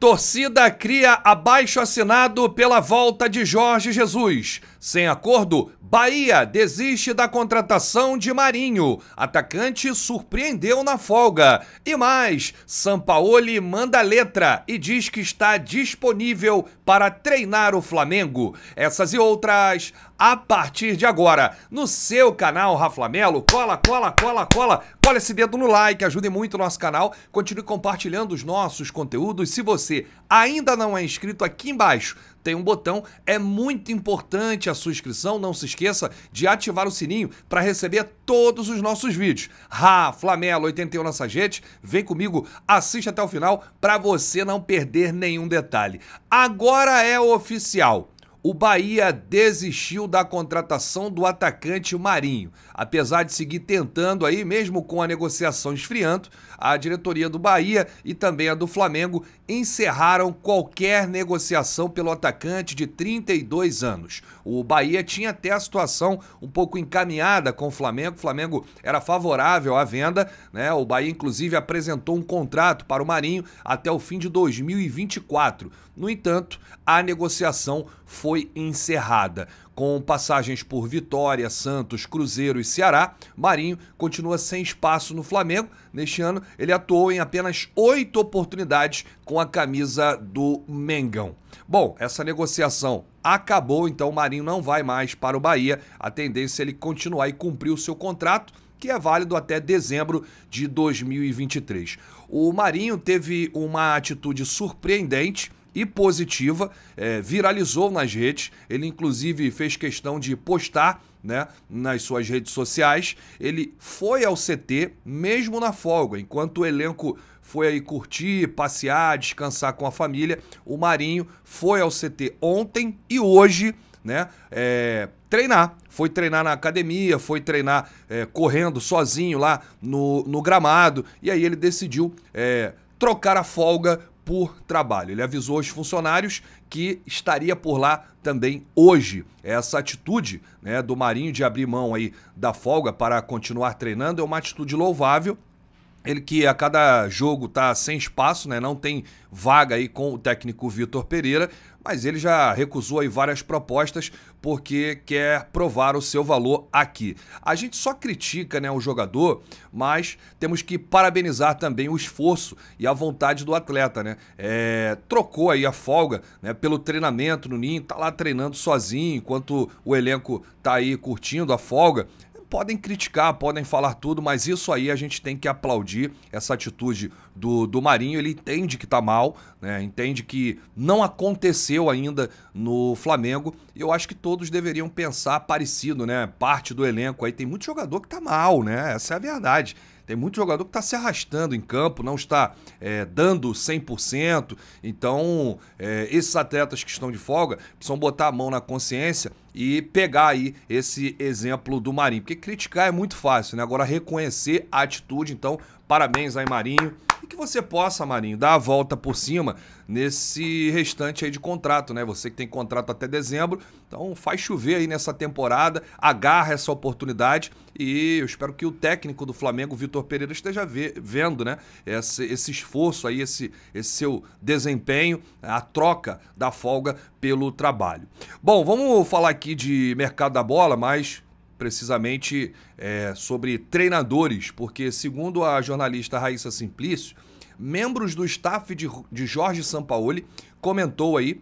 Torcida cria abaixo assinado pela volta de Jorge Jesus. Sem acordo, Bahia desiste da contratação de Marinho. Atacante surpreendeu na folga. E mais, Sampaoli manda letra e diz que está disponível para treinar o Flamengo. Essas e outras a partir de agora no seu canal Raflamelo. Cola, cola, cola, cola. Cola esse dedo no like, ajude muito o nosso canal. Continue compartilhando os nossos conteúdos. Se você ainda não é inscrito aqui embaixo, tem um botão. É muito importante a sua inscrição, não se esqueça de ativar o sininho para receber todos os nossos vídeos. Ra, Flamelo, 81 na Sagete, vem comigo, assiste até o final para você não perder nenhum detalhe. Agora é oficial. O Bahia desistiu da contratação do atacante Marinho. Apesar de seguir tentando aí, mesmo com a negociação esfriando, a diretoria do Bahia e também a do Flamengo encerraram qualquer negociação pelo atacante de 32 anos. O Bahia tinha até a situação um pouco encaminhada com o Flamengo. O Flamengo era favorável à venda, né? O Bahia inclusive apresentou um contrato para o Marinho até o fim de 2024. No entanto, a negociação foi foi encerrada. Com passagens por Vitória, Santos, Cruzeiro e Ceará, Marinho continua sem espaço no Flamengo. Neste ano, ele atuou em apenas oito oportunidades com a camisa do Mengão. Bom, essa negociação acabou, então o Marinho não vai mais para o Bahia. A tendência é ele continuar e cumprir o seu contrato que é válido até dezembro de 2023. O Marinho teve uma atitude surpreendente e positiva, é, viralizou nas redes. Ele, inclusive, fez questão de postar né, nas suas redes sociais. Ele foi ao CT mesmo na folga, enquanto o elenco foi aí curtir, passear, descansar com a família. O Marinho foi ao CT ontem e hoje, né? É, treinar. Foi treinar na academia, foi treinar é, correndo sozinho lá no, no gramado. E aí ele decidiu. É, trocar a folga por trabalho. Ele avisou os funcionários que estaria por lá também hoje. Essa atitude né, do Marinho de abrir mão aí da folga para continuar treinando é uma atitude louvável ele que a cada jogo tá sem espaço, né? Não tem vaga aí com o técnico Vitor Pereira, mas ele já recusou aí várias propostas porque quer provar o seu valor aqui. A gente só critica, né, o jogador, mas temos que parabenizar também o esforço e a vontade do atleta, né? É, trocou aí a folga, né, pelo treinamento no Ninho, tá lá treinando sozinho, enquanto o elenco tá aí curtindo a folga, podem criticar, podem falar tudo, mas isso aí a gente tem que aplaudir essa atitude do, do Marinho. Ele entende que tá mal, né? entende que não aconteceu ainda no Flamengo. eu acho que todos deveriam pensar parecido, né? Parte do elenco aí tem muito jogador que tá mal, né? Essa é a verdade. Tem muito jogador que está se arrastando em campo, não está é, dando 100%. Então, é, esses atletas que estão de folga precisam botar a mão na consciência e pegar aí esse exemplo do Marinho. Porque criticar é muito fácil, né? Agora reconhecer a atitude, então parabéns aí Marinho e que você possa, Marinho, dar a volta por cima nesse restante aí de contrato, né? Você que tem contrato até dezembro, então faz chover aí nessa temporada, agarra essa oportunidade e eu espero que o técnico do Flamengo, Vitor Pereira, esteja vê, vendo, né? Esse, esse esforço aí, esse, esse seu desempenho, a troca da folga pelo trabalho. Bom, vamos falar aqui de mercado da bola, mas precisamente é, sobre treinadores, porque segundo a jornalista Raíssa Simplício, membros do staff de, de Jorge Sampaoli comentou aí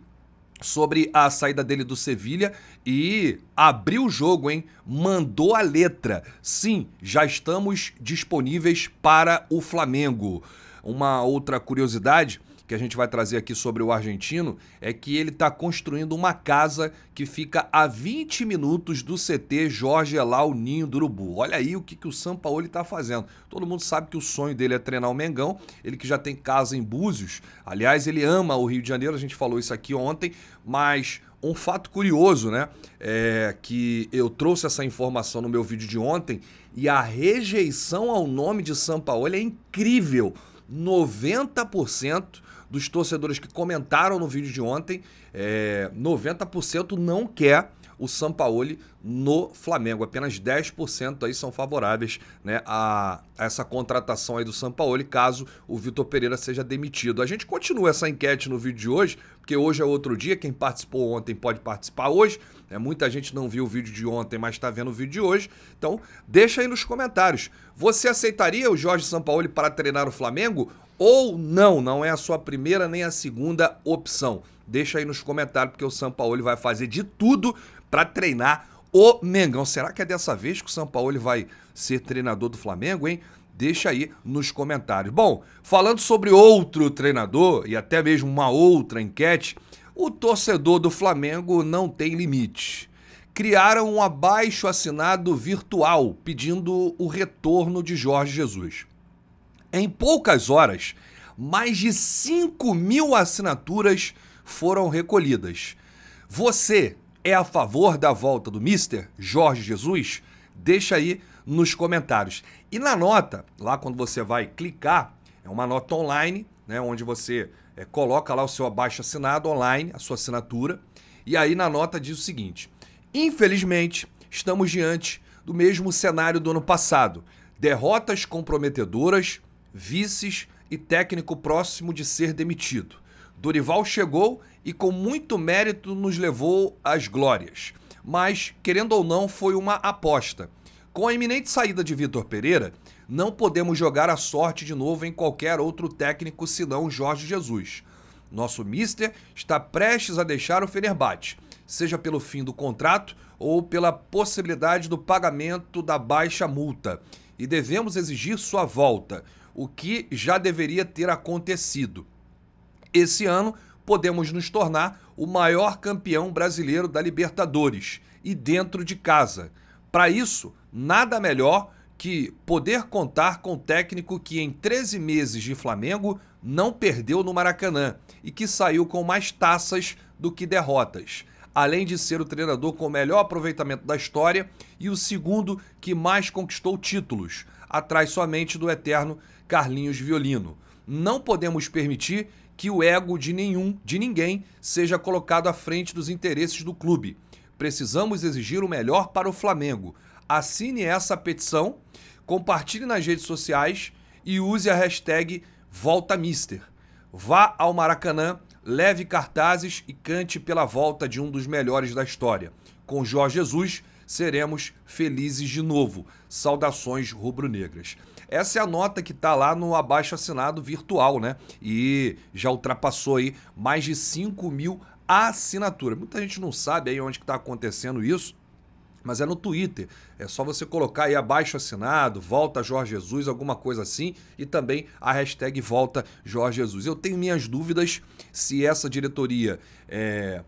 sobre a saída dele do Sevilha e abriu o jogo, hein? Mandou a letra. Sim, já estamos disponíveis para o Flamengo. Uma outra curiosidade que a gente vai trazer aqui sobre o argentino é que ele está construindo uma casa que fica a 20 minutos do CT Jorge Elal Ninho do Urubu. Olha aí o que, que o Sampaoli está fazendo. Todo mundo sabe que o sonho dele é treinar o Mengão, ele que já tem casa em Búzios. Aliás, ele ama o Rio de Janeiro, a gente falou isso aqui ontem, mas um fato curioso, né? É que eu trouxe essa informação no meu vídeo de ontem e a rejeição ao nome de Sampaoli é incrível. 90% dos torcedores que comentaram no vídeo de ontem, é, 90% não quer o Sampaoli no Flamengo. Apenas 10% aí são favoráveis né, a, a essa contratação aí do Sampaoli, caso o Vitor Pereira seja demitido. A gente continua essa enquete no vídeo de hoje, porque hoje é outro dia, quem participou ontem pode participar hoje. Né? Muita gente não viu o vídeo de ontem, mas está vendo o vídeo de hoje. Então, deixa aí nos comentários. Você aceitaria o Jorge Sampaoli para treinar o Flamengo? Ou não, não é a sua primeira nem a segunda opção. Deixa aí nos comentários, porque o Sampaoli vai fazer de tudo para treinar o Mengão. Será que é dessa vez que o São Paulo vai ser treinador do Flamengo, hein? Deixa aí nos comentários. Bom, falando sobre outro treinador e até mesmo uma outra enquete, o torcedor do Flamengo não tem limite. Criaram um abaixo assinado virtual pedindo o retorno de Jorge Jesus. Em poucas horas, mais de 5 mil assinaturas foram recolhidas. Você é a favor da volta do Mister Jorge Jesus? Deixa aí nos comentários. E na nota, lá quando você vai clicar, é uma nota online, né, onde você é, coloca lá o seu abaixo assinado online, a sua assinatura, e aí na nota diz o seguinte: infelizmente, estamos diante do mesmo cenário do ano passado. Derrotas comprometedoras, vices e técnico próximo de ser demitido. Dorival chegou e com muito mérito nos levou às glórias. Mas, querendo ou não, foi uma aposta. Com a iminente saída de Vitor Pereira, não podemos jogar a sorte de novo em qualquer outro técnico senão Jorge Jesus. Nosso mister está prestes a deixar o Fenerbahçe, seja pelo fim do contrato ou pela possibilidade do pagamento da baixa multa, e devemos exigir sua volta, o que já deveria ter acontecido. Esse ano podemos nos tornar o maior campeão brasileiro da Libertadores e dentro de casa. Para isso, nada melhor que poder contar com o técnico que em 13 meses de Flamengo não perdeu no Maracanã e que saiu com mais taças do que derrotas. Além de ser o treinador com o melhor aproveitamento da história e o segundo que mais conquistou títulos, atrás somente do eterno Carlinhos Violino. Não podemos permitir que o ego de nenhum, de ninguém, seja colocado à frente dos interesses do clube. Precisamos exigir o melhor para o Flamengo. Assine essa petição, compartilhe nas redes sociais e use a hashtag VoltaMister. Vá ao Maracanã, leve cartazes e cante pela volta de um dos melhores da história. Com Jorge Jesus, seremos felizes de novo. Saudações rubro-negras. Essa é a nota que está lá no abaixo assinado virtual, né? E já ultrapassou aí mais de 5 mil assinaturas. Muita gente não sabe aí onde que está acontecendo isso mas é no Twitter. É só você colocar aí abaixo assinado, volta Jorge Jesus, alguma coisa assim, e também a hashtag volta Jorge Jesus. Eu tenho minhas dúvidas se essa diretoria é,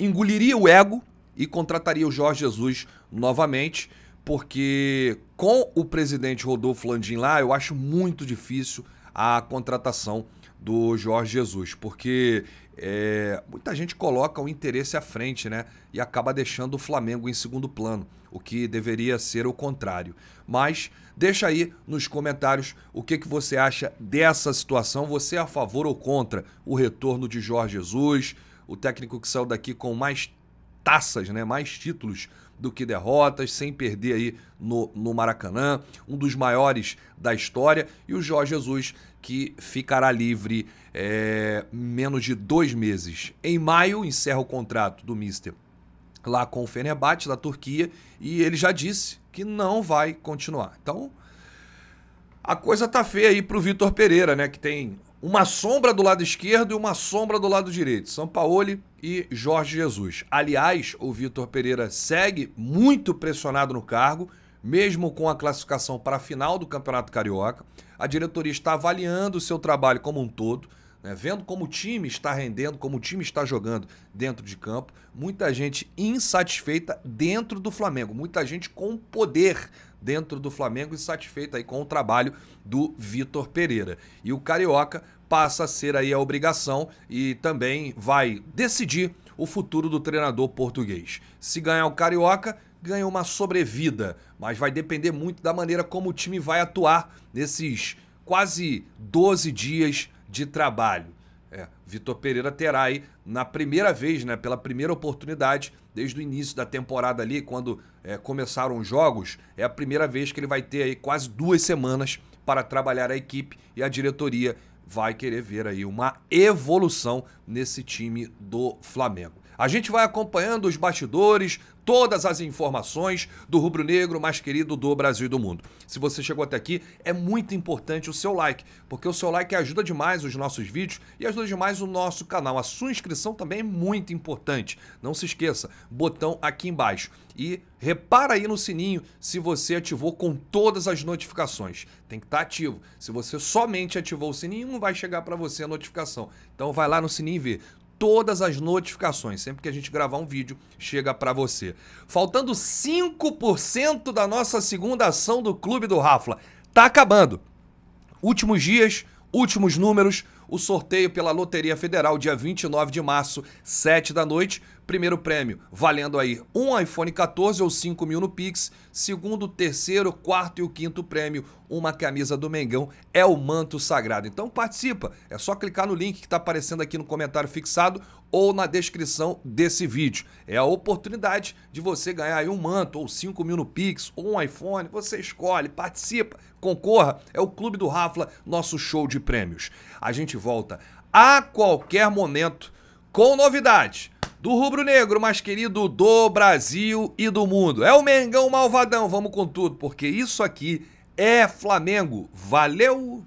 engoliria o ego e contrataria o Jorge Jesus novamente porque com o presidente Rodolfo Landim lá, eu acho muito difícil a contratação do Jorge Jesus, porque é, muita gente coloca o interesse à frente, né? E acaba deixando o Flamengo em segundo plano, o que deveria ser o contrário. Mas deixa aí nos comentários o que, que você acha dessa situação. Você é a favor ou contra o retorno de Jorge Jesus, o técnico que saiu daqui com mais taças, né? mais títulos do que derrotas, sem perder aí no, no Maracanã, um dos maiores da história, e o Jorge Jesus que ficará livre é, menos de dois meses. Em maio encerra o contrato do Mister lá com o Fenerbahçe da Turquia e ele já disse que não vai continuar. Então a coisa tá feia aí pro Vitor Pereira, né, que tem uma sombra do lado esquerdo e uma sombra do lado direito. São Paulo e Jorge Jesus. Aliás, o Vitor Pereira segue muito pressionado no cargo, mesmo com a classificação para a final do Campeonato Carioca. A diretoria está avaliando o seu trabalho como um todo. Né, vendo como o time está rendendo, como o time está jogando dentro de campo, muita gente insatisfeita dentro do Flamengo, muita gente com poder dentro do Flamengo e satisfeito aí com o trabalho do Vitor Pereira. E o Carioca passa a ser aí a obrigação e também vai decidir o futuro do treinador português. Se ganhar o Carioca, ganha uma sobrevida, mas vai depender muito da maneira como o time vai atuar nesses quase 12 dias de trabalho. É, Vitor Pereira terá aí, na primeira vez, né, pela primeira oportunidade, desde o início da temporada ali, quando é, começaram os jogos, é a primeira vez que ele vai ter aí quase duas semanas para trabalhar a equipe e a diretoria vai querer ver aí uma evolução nesse time do Flamengo. A gente vai acompanhando os bastidores, todas as informações do rubro-negro mais querido do Brasil e do mundo. Se você chegou até aqui, é muito importante o seu like, porque o seu like ajuda demais os nossos vídeos e ajuda demais o nosso canal. A sua inscrição também é muito importante. Não se esqueça, botão aqui embaixo. E repara aí no sininho se você ativou com todas as notificações. Tem que estar tá ativo. Se você somente ativou o sininho, não vai chegar para você a notificação. Então vai lá no sininho e vê todas as notificações. Sempre que a gente gravar um vídeo, chega para você. Faltando 5% da nossa segunda ação do Clube do Rafla. Tá acabando. Últimos dias, últimos números, o sorteio pela Loteria Federal, dia 29 de março, 7 da noite. Primeiro prêmio, valendo aí um iPhone 14 ou 5 mil no Pix. Segundo, terceiro, quarto e o quinto prêmio, uma camisa do Mengão é o manto sagrado. Então participa, é só clicar no link que está aparecendo aqui no comentário fixado ou na descrição desse vídeo. É a oportunidade de você ganhar aí um manto ou 5 mil no Pix ou um iPhone, você escolhe, participa, concorra. É o Clube do Rafla, nosso show de prêmios. A gente volta a qualquer momento com novidade do rubro-negro mais querido do Brasil e do mundo. É o Mengão Malvadão, vamos com tudo, porque isso aqui é Flamengo. Valeu!